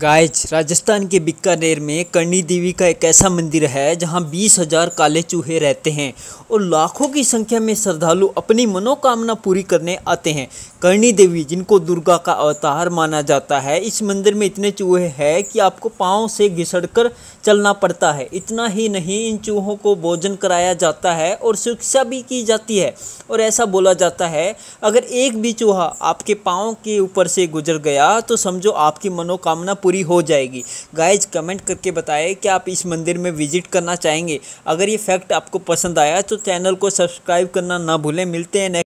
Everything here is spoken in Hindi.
गाइज राजस्थान के बीकानेर में करणी देवी का एक ऐसा मंदिर है जहां बीस हजार काले चूहे रहते हैं और लाखों की संख्या में श्रद्धालु अपनी मनोकामना पूरी करने आते हैं करणी देवी जिनको दुर्गा का अवतार माना जाता है इस मंदिर में इतने चूहे हैं कि आपको पाँव से घिसड़कर चलना पड़ता है इतना ही नहीं इन चूहों को भोजन कराया जाता है और शिक्षा भी की जाती है और ऐसा बोला जाता है अगर एक भी चूहा आपके पाँव के ऊपर से गुजर गया तो समझो आपकी मनोकामना पूरी हो जाएगी गाइज कमेंट करके बताएं कि आप इस मंदिर में विजिट करना चाहेंगे अगर ये फैक्ट आपको पसंद आया तो चैनल को सब्सक्राइब करना ना भूलें मिलते हैं